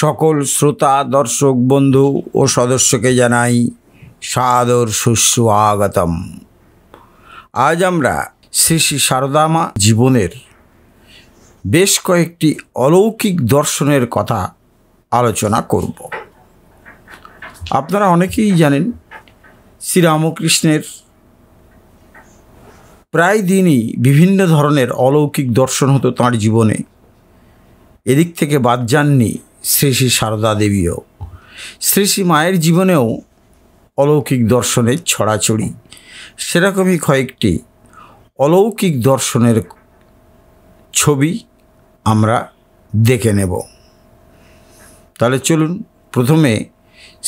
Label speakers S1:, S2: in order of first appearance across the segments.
S1: সকল শ্রোতা দর্শক বন্ধু ও সদস্যকে জানাই সাদর সুস্বাগতম আজ আমরা শ্রী শ্রী সারদামা জীবনের বেশ কয়েকটি অলৌকিক দর্শনের কথা আলোচনা করব আপনারা অনেকেই জানেন শ্রীরামকৃষ্ণের প্রায় দিনই বিভিন্ন ধরনের অলৌকিক দর্শন হতো তাঁর জীবনে এদিক থেকে বাদ যাননি শ্রী শ্রী সারদা দেবীও শ্রী শ্রী মায়ের জীবনেও অলৌকিক দর্শনের ছড়াছড়ি সেরকমই কয়েকটি অলৌকিক দর্শনের ছবি আমরা দেখে নেব তাহলে চলুন প্রথমে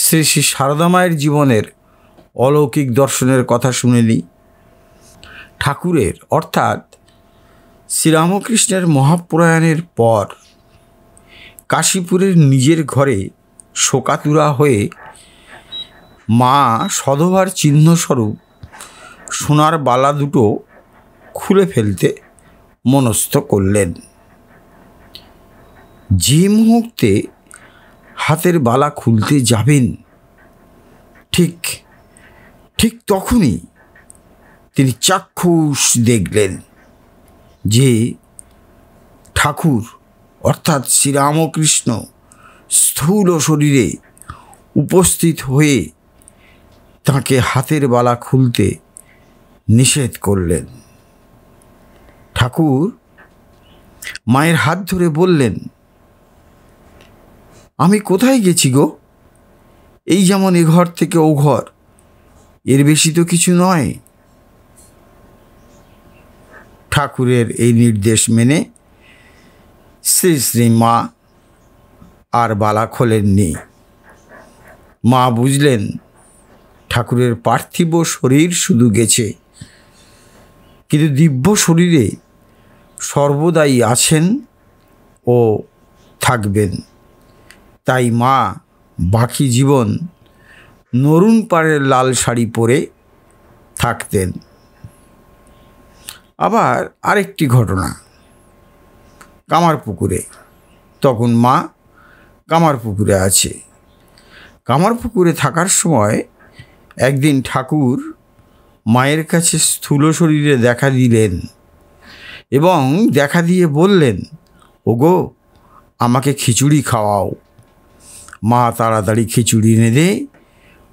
S1: শ্রী শ্রী সারদা মায়ের জীবনের অলৌকিক দর্শনের কথা শুনে নিই ঠাকুরের অর্থাৎ শ্রীরামকৃষ্ণের মহাপ্রয়াণের পর কাশীপুরের নিজের ঘরে শোকাতুরা হয়ে মা সধবার চিহ্নস্বরূপ সোনার বালা দুটো খুলে ফেলতে মনস্থ করলেন যে মুহূর্তে হাতের বালা খুলতে যাবেন ঠিক ঠিক তখনই তিনি চাক্ষুষ দেখলেন যে ঠাকুর অর্থাৎ শ্রীরামকৃষ্ণ স্থূল শরীরে উপস্থিত হয়ে তাকে হাতের বালা খুলতে নিষেধ করলেন ঠাকুর মায়ের হাত ধরে বললেন আমি কোথায় গেছি গো এই যেমন এ ঘর থেকে ও ঘর এর বেশি তো কিছু নয় ঠাকুরের এই নির্দেশ মেনে শ্রী শ্রী মা আর বালা খোলেননি মা বুঝলেন ঠাকুরের পার্থিব শরীর শুধু গেছে কিন্তু দিব্য শরীরে সর্বদাই আছেন ও থাকবেন তাই মা বাকি জীবন নরুন পাড়ের লাল শাড়ি পরে থাকতেন আবার আরেকটি ঘটনা কামার পুকুরে তখন মা কামার পুকুরে আছে কামার পুকুরে থাকার সময় একদিন ঠাকুর মায়ের কাছে স্থূল শরীরে দেখা দিলেন এবং দেখা দিয়ে বললেন ওগো আমাকে খিচুড়ি খাওয়াও মা তাড়াতাড়ি খিচুড়ি এনে দেয়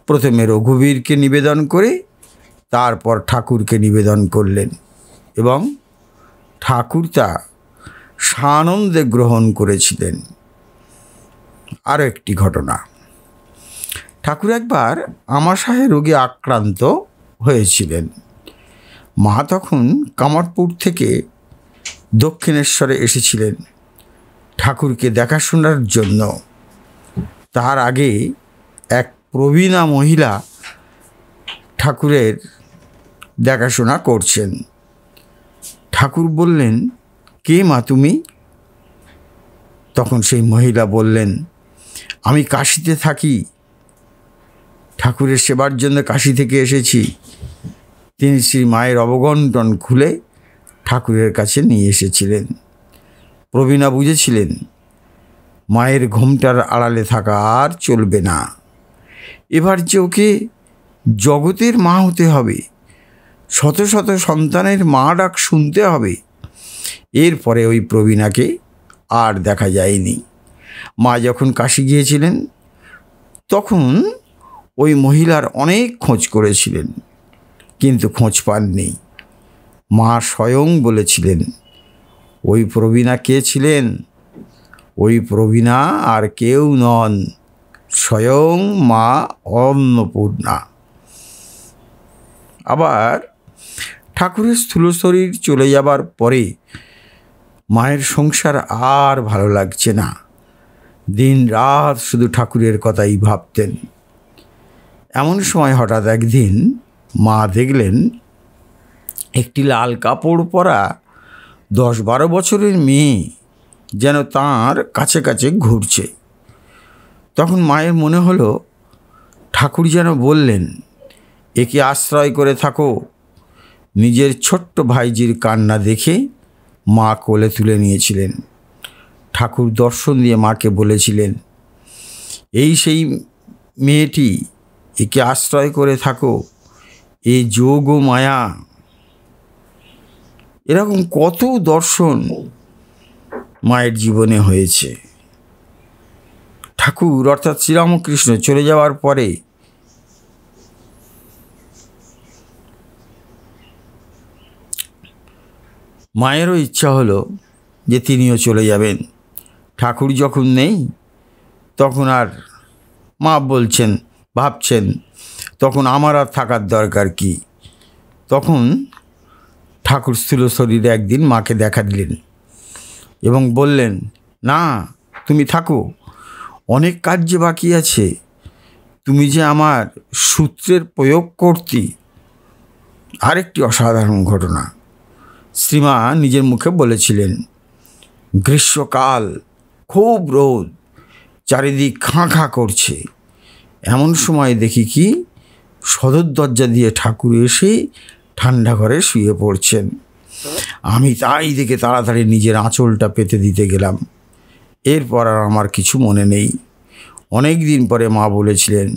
S1: প্রথমে রঘুবীরকে নিবেদন করে তারপর ঠাকুরকে নিবেদন করলেন এবং ঠাকুর তা সানন্দে গ্রহণ করেছিলেন আরও একটি ঘটনা ঠাকুর একবার আমাশাহে রোগে আক্রান্ত হয়েছিলেন মা তখন কামারপুর থেকে দক্ষিণেশ্বরে এসেছিলেন ঠাকুরকে দেখাশোনার জন্য তার আগে এক প্রবীণা মহিলা ঠাকুরের দেখাশোনা করছেন ঠাকুর বললেন কে মা তুমি তখন সেই মহিলা বললেন আমি কাশিতে থাকি ঠাকুরের সেবার জন্য কাশি থেকে এসেছি তিনি শ্রী মায়ের অবগণ্টন খুলে ঠাকুরের কাছে নিয়ে এসেছিলেন প্রবীণা বুঝেছিলেন মায়ের ঘোমটার আড়ালে থাকা আর চলবে না এবার যে ওকে জগতের মা হতে হবে শত শত সন্তানের মা ডাক শুনতে হবে এরপরে ওই প্রবীণাকে আর দেখা যায়নি মা যখন কাশি গিয়েছিলেন তখন ওই মহিলার অনেক খোঁজ করেছিলেন কিন্তু খোঁজ পাননি মা স্বয়ং বলেছিলেন ওই প্রবীণা কে ছিলেন ওই প্রবীণা আর কেউ নন স্বয়ং মা অন্নপূর্ণা আবার ঠাকুরের স্থূল শরীর চলে যাবার পরে মায়ের সংসার আর ভালো লাগছে না দিন রাত শুধু ঠাকুরের কথাই ভাবতেন এমন সময় হঠাৎ একদিন মা দেখলেন একটি লাল কাপড় পরা দশ বারো বছরের মেয়ে যেন তার কাছে কাছে ঘুরছে তখন মায়ের মনে হলো ঠাকুর যেন বললেন একে আশ্রয় করে থাকো নিজের ছোট্ট ভাইজির কান্না দেখে মা কোলে তুলে নিয়েছিলেন ঠাকুর দর্শন দিয়ে মাকে বলেছিলেন এই সেই মেয়েটি একে আশ্রয় করে থাকো এ যোগ ও মায়া এরকম কত দর্শন মায়ের জীবনে হয়েছে ঠাকুর অর্থাৎ শ্রীরামকৃষ্ণ চলে যাওয়ার পরে মায়েরও ইচ্ছা হলো যে তিনিও চলে যাবেন ঠাকুর যখন নেই তখন আর মা বলছেন ভাবছেন তখন আমার আর থাকার দরকার কি তখন ঠাকুর স্থূল শরীরে একদিন মাকে দেখা দিলেন এবং বললেন না তুমি থাকো অনেক কাজ যে বাকি আছে তুমি যে আমার সূত্রের প্রয়োগ করতি আরেকটি অসাধারণ ঘটনা শ্রীমা নিজের মুখে বলেছিলেন গ্রীষ্মকাল খুব রোদ চারিদিক খাঁ খাঁ করছে এমন সময় দেখি কি সদর দরজা দিয়ে ঠাকুর এসে ঠান্ডা ঘরে শুয়ে পড়ছেন আমি তাই দেখে তাড়াতাড়ি নিজের আঁচলটা পেতে দিতে গেলাম এরপর আর আমার কিছু মনে নেই অনেক দিন পরে মা বলেছিলেন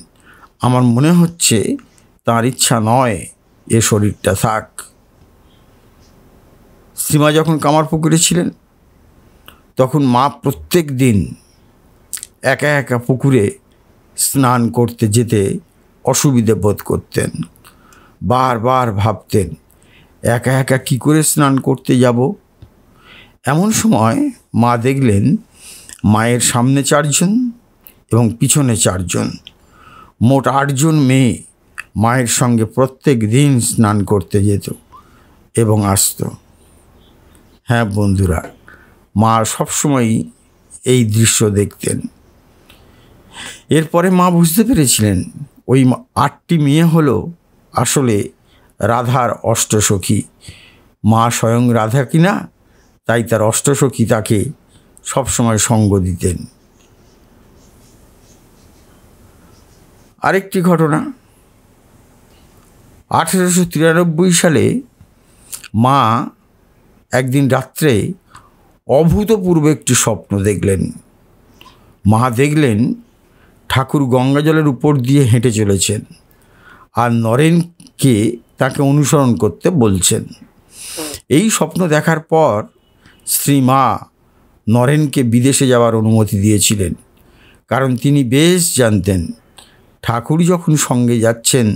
S1: আমার মনে হচ্ছে তার ইচ্ছা নয় এ শরীরটা থাক সীমা যখন কামার পুকুরে ছিলেন তখন মা প্রত্যেক দিন একা একা পুকুরে স্নান করতে যেতে অসুবিধে বোধ করতেন বারবার ভাবতেন একা একা কি করে স্নান করতে যাব এমন সময় মা দেখলেন মায়ের সামনে চারজন এবং পিছনে চারজন মোট আটজন মেয়ে মায়ের সঙ্গে প্রত্যেক দিন স্নান করতে যেত এবং আসতো হ্যাঁ বন্ধুরা মা সবসময়ই এই দৃশ্য দেখতেন এরপরে মা বুঝতে পেরেছিলেন ওই আটটি মেয়ে হলো আসলে রাধার অষ্টসখী মা স্বয়ং রাধা কিনা তাই তার অষ্টসখী তাকে সবসময় সঙ্গ দিতেন আরেকটি ঘটনা আঠেরোশো সালে মা একদিন রাত্রে অভূতপূর্ব একটি স্বপ্ন দেখলেন মা দেখলেন ঠাকুর গঙ্গাজলের উপর দিয়ে হেঁটে চলেছেন আর নরেনকে তাকে অনুসরণ করতে বলছেন এই স্বপ্ন দেখার পর শ্রী মা নরেনকে বিদেশে যাওয়ার অনুমতি দিয়েছিলেন কারণ তিনি বেশ জানতেন ঠাকুর যখন সঙ্গে যাচ্ছেন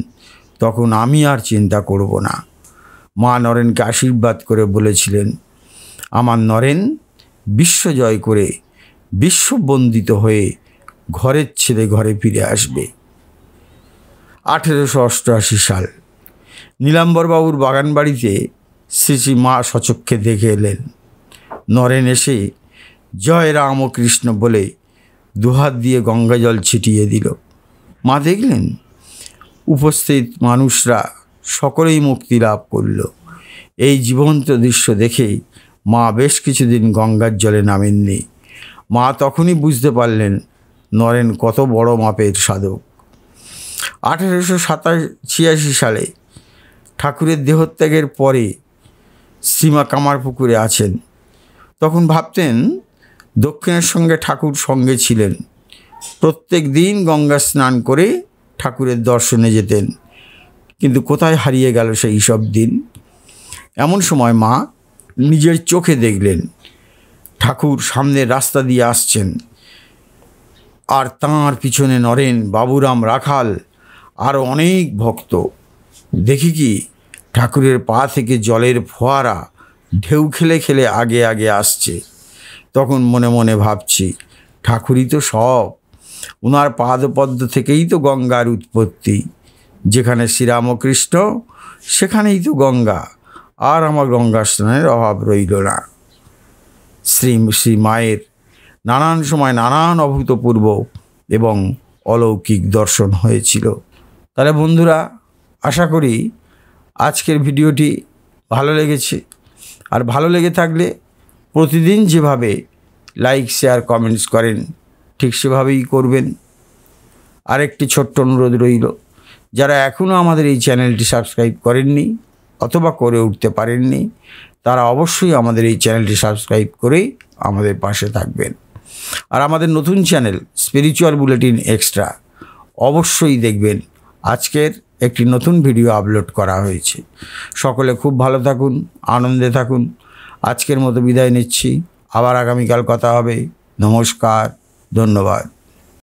S1: তখন আমি আর চিন্তা করব না মা নরেনকে আশীর্বাদ করে বলেছিলেন আমার নরেন বিশ্ব জয় করে বিশ্ববন্দিত হয়ে ঘরের ছেলে ঘরে ফিরে আসবে আঠেরোশো অষ্টআশি সাল নীলাম্বরবাবুর বাগানবাড়িতে শ্রী শ্রী মা সচক্ষে দেখে এলেন নরেন এসে জয় রাম ও কৃষ্ণ বলে দুহাত দিয়ে গঙ্গাজল ছিটিয়ে দিল মা দেখলেন উপস্থিত মানুষরা সকলেই মুক্তি লাভ করল এই জীবন্ত দৃশ্য দেখেই মা বেশ কিছুদিন গঙ্গার জলে নামেননি মা তখনই বুঝতে পারলেন নরেন কত বড় মাপের সাধক আঠেরোশো সাতাশ ছিয়াশি সালে ঠাকুরের দেহত্যাগের পরে সীমা কামারপুকুরে আছেন তখন ভাবতেন দক্ষিণের সঙ্গে ঠাকুর সঙ্গে ছিলেন প্রত্যেক দিন গঙ্গা স্নান করে ঠাকুরের দর্শনে যেতেন কিন্তু কোথায় হারিয়ে গেল সেই সব দিন এমন সময় মা নিজের চোখে দেখলেন ঠাকুর সামনে রাস্তা দিয়ে আসছেন আর তাঁর পিছনে নরেন বাবুরাম রাখাল আর অনেক ভক্ত দেখি কি ঠাকুরের পা থেকে জলের ফোয়ারা ঢেউ খেলে খেলে আগে আগে আসছে তখন মনে মনে ভাবছি ঠাকুরই তো সব ওনার পাদপদ্ম থেকেই তো গঙ্গার উৎপত্তি যেখানে শ্রীরামকৃষ্ণ সেখানেই তো গঙ্গা আর আমার গঙ্গা স্নানের অভাব রইল না শ্রী শ্রী মায়ের নানান সময় নানান অভূতপূর্ব এবং অলৌকিক দর্শন হয়েছিল তাহলে বন্ধুরা আশা করি আজকের ভিডিওটি ভালো লেগেছে আর ভালো লেগে থাকলে প্রতিদিন যেভাবে লাইক শেয়ার কমেন্টস করেন ঠিক সেভাবেই করবেন আরেকটি ছোট্ট অনুরোধ রইল যারা এখনও আমাদের এই চ্যানেলটি সাবস্ক্রাইব করেননি অথবা করে উঠতে পারেননি তারা অবশ্যই আমাদের এই চ্যানেলটি সাবস্ক্রাইব করেই আমাদের পাশে থাকবেন আর আমাদের নতুন চ্যানেল স্পিরিচুয়াল বুলেটিন এক্সট্রা অবশ্যই দেখবেন আজকের একটি নতুন ভিডিও আপলোড করা হয়েছে সকলে খুব ভালো থাকুন আনন্দে থাকুন আজকের মতো বিদায় নিচ্ছি আবার আগামীকাল কথা হবে নমস্কার ধন্যবাদ